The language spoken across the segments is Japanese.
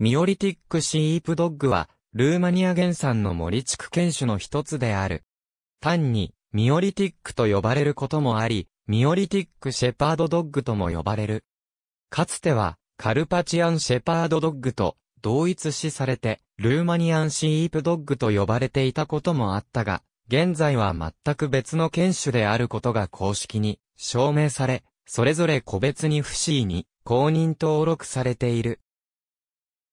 ミオリティックシープドッグは、ルーマニア原産の森地区犬種の一つである。単に、ミオリティックと呼ばれることもあり、ミオリティックシェパードドッグとも呼ばれる。かつては、カルパチアンシェパードドッグと同一視されて、ルーマニアンシープドッグと呼ばれていたこともあったが、現在は全く別の犬種であることが公式に証明され、それぞれ個別に不思議に公認登録されている。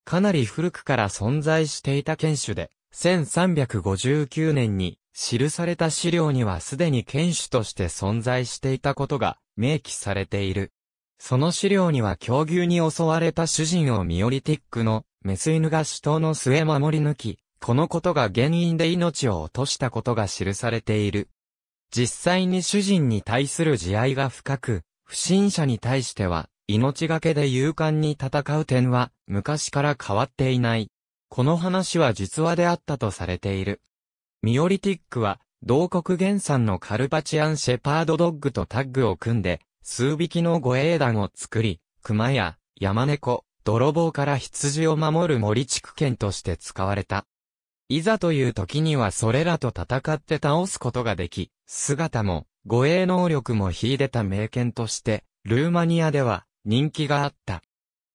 かなり古くから存在していた犬種で、1359年に記された資料にはすでに犬種として存在していたことが明記されている。その資料には狂牛に襲われた主人をミオリティックのメス犬が死闘の末守り抜き、このことが原因で命を落としたことが記されている。実際に主人に対する慈愛が深く、不審者に対しては命がけで勇敢に戦う点は昔から変わっていない。この話は実話であったとされている。ミオリティックは、同国原産のカルパチアンシェパードドッグとタッグを組んで、数匹の護衛団を作り、熊や山猫、泥棒から羊を守る森地区圏として使われた。いざという時にはそれらと戦って倒すことができ、姿も、護衛能力も秀でた名犬として、ルーマニアでは、人気があった。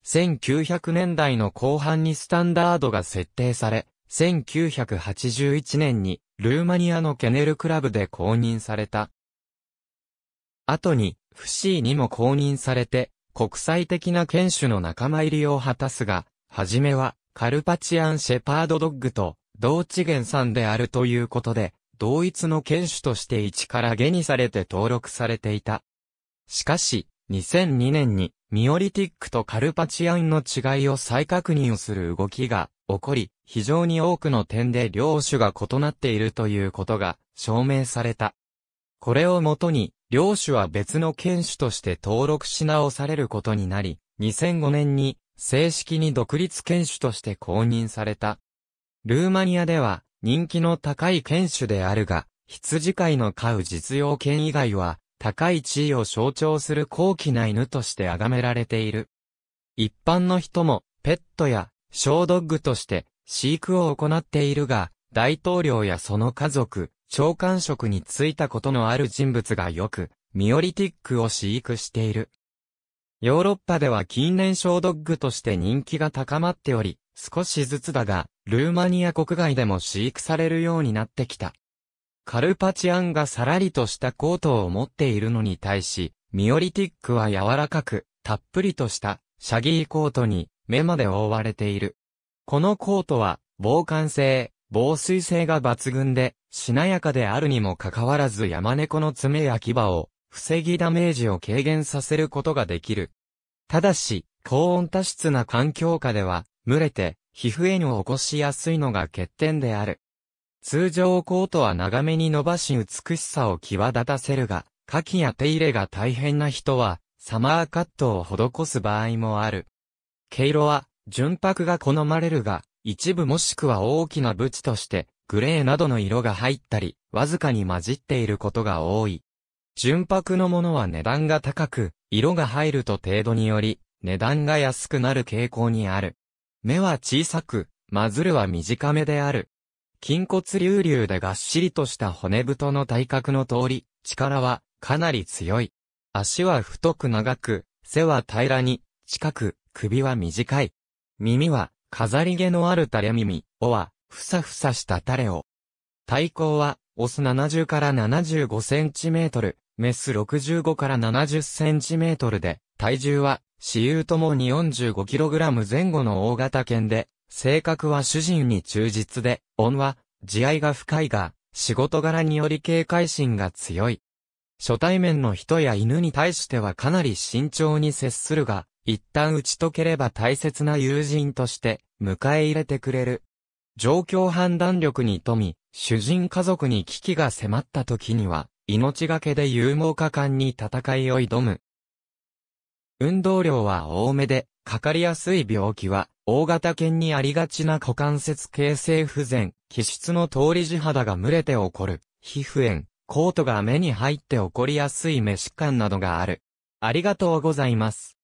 1900年代の後半にスタンダードが設定され、1981年にルーマニアのケネルクラブで公認された。後に、フシーにも公認されて、国際的な犬種の仲間入りを果たすが、はじめは、カルパチアンシェパードドッグと、同地さ産であるということで、同一の犬種として一から下にされて登録されていた。しかし、2002年にミオリティックとカルパチアンの違いを再確認する動きが起こり、非常に多くの点で両種が異なっているということが証明された。これをもとに、両種は別の犬種として登録し直されることになり、2005年に正式に独立犬種として公認された。ルーマニアでは人気の高い犬種であるが、羊飼いの飼う実用犬以外は高い地位を象徴する高貴な犬として崇められている。一般の人も、ペットや、小ドッグとして、飼育を行っているが、大統領やその家族、長官職に就いたことのある人物がよく、ミオリティックを飼育している。ヨーロッパでは近年小ドッグとして人気が高まっており、少しずつだが、ルーマニア国外でも飼育されるようになってきた。カルパチアンがさらりとしたコートを持っているのに対し、ミオリティックは柔らかく、たっぷりとした、シャギーコートに、目まで覆われている。このコートは、防寒性、防水性が抜群で、しなやかであるにもかかわらず山猫の爪や牙を、防ぎダメージを軽減させることができる。ただし、高温多湿な環境下では、蒸れて、皮膚炎を起こしやすいのが欠点である。通常コートは長めに伸ばし美しさを際立たせるが、牡蠣や手入れが大変な人は、サマーカットを施す場合もある。毛色は、純白が好まれるが、一部もしくは大きなブチとして、グレーなどの色が入ったり、わずかに混じっていることが多い。純白のものは値段が高く、色が入ると程度により、値段が安くなる傾向にある。目は小さく、マズルは短めである。筋骨隆々でがっしりとした骨太の体格の通り、力はかなり強い。足は太く長く、背は平らに、近く、首は短い。耳は飾り毛のある垂れ耳、尾はふさふさした垂れ尾。体高はオス70から75センチメートル、メス65から70センチメートルで、体重は、私有ともに4 5ラム前後の大型犬で、性格は主人に忠実で、恩は、慈愛が深いが、仕事柄により警戒心が強い。初対面の人や犬に対してはかなり慎重に接するが、一旦打ち解ければ大切な友人として迎え入れてくれる。状況判断力に富み、主人家族に危機が迫った時には、命がけで勇猛果敢に戦いを挑む。運動量は多めで、かかりやすい病気は、大型犬にありがちな股関節形成不全、気質の通り地肌が群れて起こる、皮膚炎、コートが目に入って起こりやすい目疾患などがある。ありがとうございます。